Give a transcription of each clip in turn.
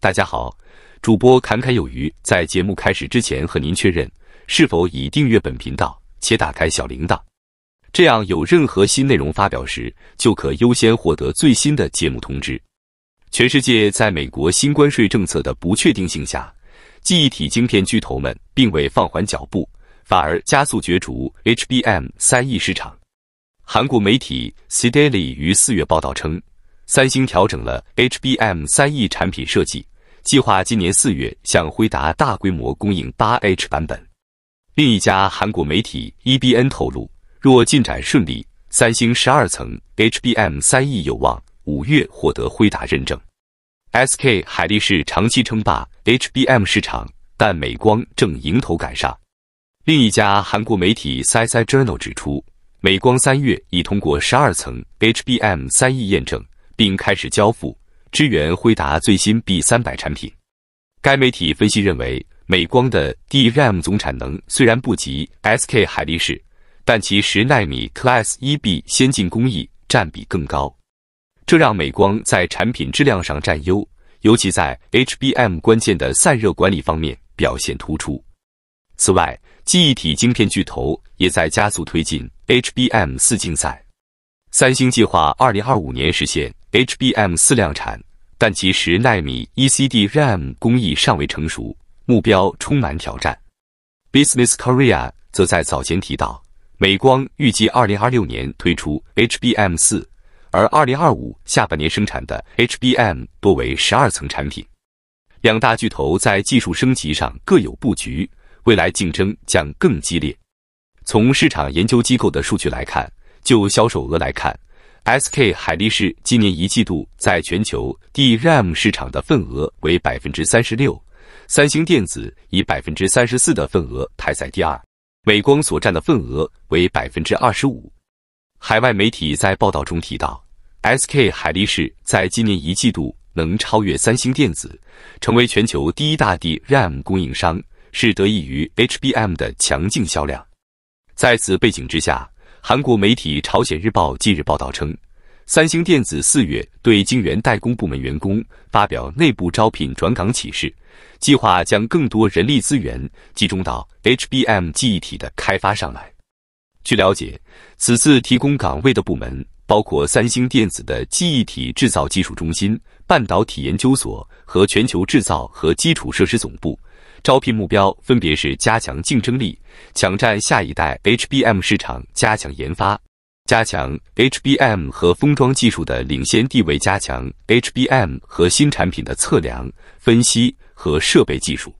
大家好，主播侃侃有余。在节目开始之前，和您确认是否已订阅本频道且打开小铃铛，这样有任何新内容发表时，就可优先获得最新的节目通知。全世界在美国新关税政策的不确定性下，记忆体晶片巨头们并未放缓脚步，反而加速角逐 HBM 三亿市场。韩国媒体 C Daily 于四月报道称，三星调整了 HBM 三亿产品设计。计划今年四月向辉达大规模供应八 H 版本。另一家韩国媒体 E B N 透露，若进展顺利，三星十二层 H B M 三 e 有望五月获得辉达认证。S K 海力士长期称霸 H B M 市场，但美光正迎头赶上。另一家韩国媒体《i s i Journal》指出，美光三月已通过十二层 H B M 三 e 验证，并开始交付。支援辉达最新 B300 产品，该媒体分析认为，美光的 DRAM 总产能虽然不及 SK 海力士，但其十纳米 Class 一 B 先进工艺占比更高，这让美光在产品质量上占优，尤其在 HBM 关键的散热管理方面表现突出。此外，记忆体晶片巨头也在加速推进 HBM 四竞赛，三星计划2025年实现。HBM 四量产，但其实纳米 ECD RAM 工艺尚未成熟，目标充满挑战。Business Korea 则在早前提到，美光预计二零二六年推出 HBM 四，而二零二五下半年生产的 HBM 多为十二层产品。两大巨头在技术升级上各有布局，未来竞争将更激烈。从市场研究机构的数据来看，就销售额来看。SK 海力士今年一季度在全球 DRAM 市场的份额为百分之三十六，三星电子以百分之三十四的份额排在第二，美光所占的份额为百分之二十五。海外媒体在报道中提到，SK 海力士在今年一季度能超越三星电子，成为全球第一大 DRAM 供应商，是得益于 HBM 的强劲销量。在此背景之下。韩国媒体《朝鲜日报》近日报道称，三星电子四月对晶圆代工部门员工发表内部招聘转岗启事，计划将更多人力资源集中到 HBM 记忆体的开发上来。据了解，此次提供岗位的部门包括三星电子的记忆体制造技术中心、半导体研究所和全球制造和基础设施总部。招聘目标分别是加强竞争力、抢占下一代 HBM 市场、加强研发、加强 HBM 和封装技术的领先地位、加强 HBM 和新产品的测量分析和设备技术。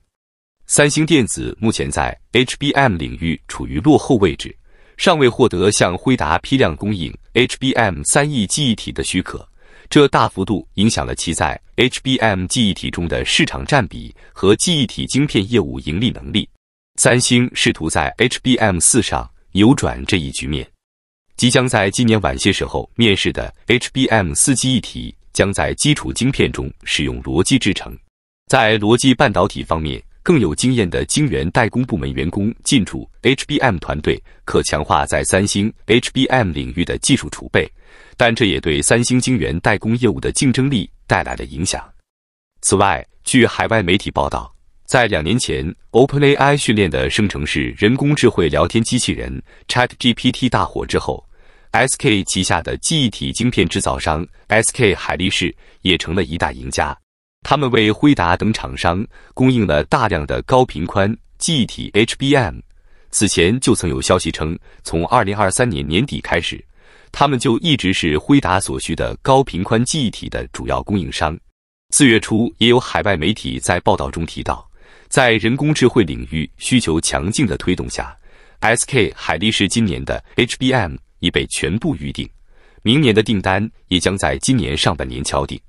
三星电子目前在 HBM 领域处于落后位置，尚未获得向辉达批量供应 HBM 三 E 记忆体的许可。这大幅度影响了其在 HBM 记忆体中的市场占比和记忆体晶片业务盈利能力。三星试图在 h b m 四上扭转这一局面。即将在今年晚些时候面世的 h b m 四记忆体将在基础晶片中使用逻辑制成。在逻辑半导体方面更有经验的晶圆代工部门员工进驻 HBM 团队，可强化在三星 HBM 领域的技术储备。但这也对三星晶圆代工业务的竞争力带来了影响。此外，据海外媒体报道，在两年前 OpenAI 训练的生成式人工智慧聊天机器人 ChatGPT 大火之后，SK 旗下的记忆体晶片制造商 SK 海力士也成了一大赢家。他们为辉达等厂商供应了大量的高频宽记忆体 HBM。此前就曾有消息称，从2023年年底开始。他们就一直是辉达所需的高频宽记忆体的主要供应商。四月初，也有海外媒体在报道中提到，在人工智能领域需求强劲的推动下，SK 海力士今年的 HBM 已被全部预定，明年的订单也将在今年上半年敲定。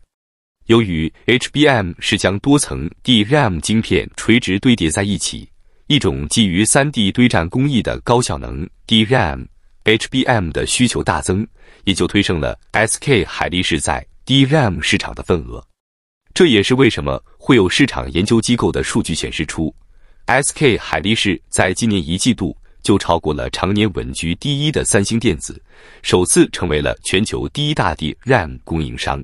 由于 HBM 是将多层 DRAM 晶片垂直堆叠在一起，一种基于 3D 堆栈工艺的高效能 DRAM。HBM 的需求大增，也就推升了 SK 海力士在 DRAM 市场的份额。这也是为什么会有市场研究机构的数据显示出，SK 海力士在今年一季度就超过了常年稳居第一的三星电子，首次成为了全球第一大 DRAM 供应商。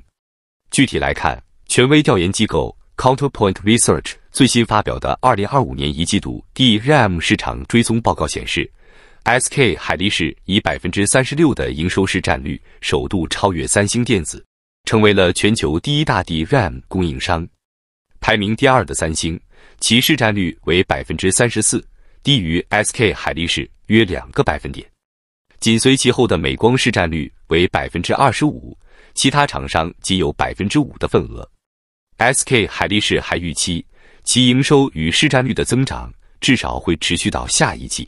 具体来看，权威调研机构 Counterpoint Research 最新发表的2025年一季度 DRAM 市场追踪报告显示。SK 海力士以百分之三十六的营收市占率，首度超越三星电子，成为了全球第一大 DRAM 供应商。排名第二的三星，其市占率为百分之三十四，低于 SK 海力士约两个百分点。紧随其后的美光市占率为百分之二十五，其他厂商仅有百分之五的份额。SK 海力士还预期，其营收与市占率的增长至少会持续到下一季。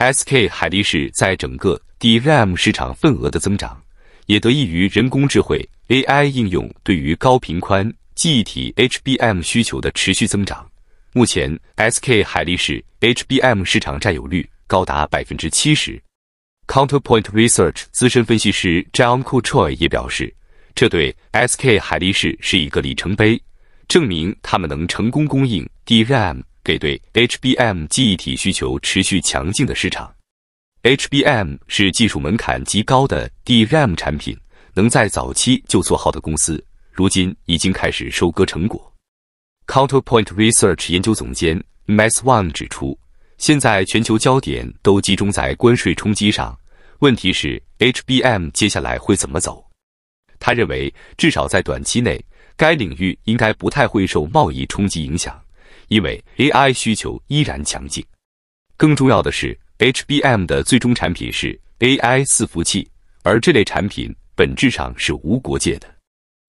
SK 海力士在整个 DRAM 市场份额的增长，也得益于人工智慧 AI 应用对于高频宽记忆体 HBM 需求的持续增长。目前，SK 海力士 HBM 市场占有率高达百分之七十。Counterpoint Research 资深分析师 John c u c h o y 也表示，这对 SK 海力士是一个里程碑，证明他们能成功供应 DRAM。给对 HBM 记忆体需求持续强劲的市场，HBM 是技术门槛极高的 DRAM 产品，能在早期就做好的公司，如今已经开始收割成果。Counterpoint Research 研究总监 Maswang 指出，现在全球焦点都集中在关税冲击上，问题是 HBM 接下来会怎么走？他认为，至少在短期内，该领域应该不太会受贸易冲击影响。因为 AI 需求依然强劲，更重要的是，HBM 的最终产品是 AI 伺服器，而这类产品本质上是无国界的。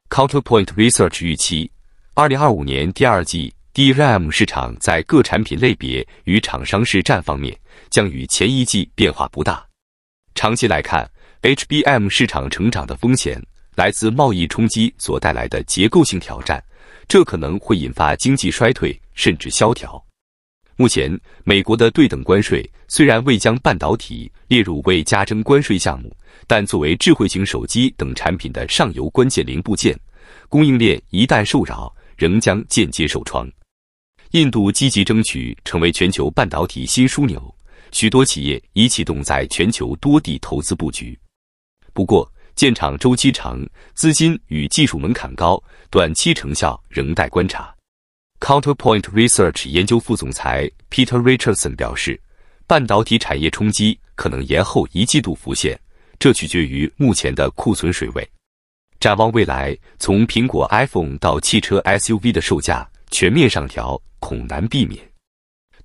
Counterpoint Research 预期，二零二五年第二季 DRAM 市场在各产品类别与厂商市占方面将与前一季变化不大。长期来看，HBM 市场成长的风险来自贸易冲击所带来的结构性挑战，这可能会引发经济衰退。甚至萧条。目前，美国的对等关税虽然未将半导体列入未加征关税项目，但作为智慧型手机等产品的上游关键零部件，供应链一旦受扰，仍将间接受创。印度积极争取成为全球半导体新枢纽，许多企业已启动在全球多地投资布局。不过，建厂周期长，资金与技术门槛高，短期成效仍待观察。Counterpoint Research 研究副总裁 Peter Richardson 表示，半导体产业冲击可能延后一季度浮现，这取决于目前的库存水位。展望未来，从苹果 iPhone 到汽车 SUV 的售价全面上调恐难避免。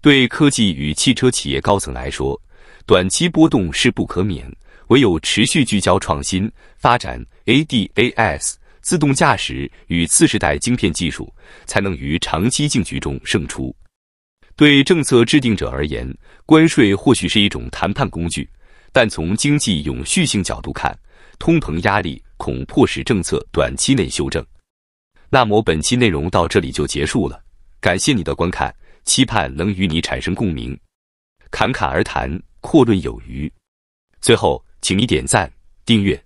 对科技与汽车企业高层来说，短期波动是不可免，唯有持续聚焦创新发展 ADAS。自动驾驶与次世代晶片技术才能于长期竞局中胜出。对政策制定者而言，关税或许是一种谈判工具，但从经济永续性角度看，通膨压力恐迫使政策短期内修正。那么本期内容到这里就结束了，感谢你的观看，期盼能与你产生共鸣。侃侃而谈，阔论有余。最后，请你点赞、订阅。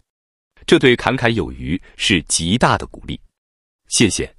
这对侃侃有余是极大的鼓励，谢谢。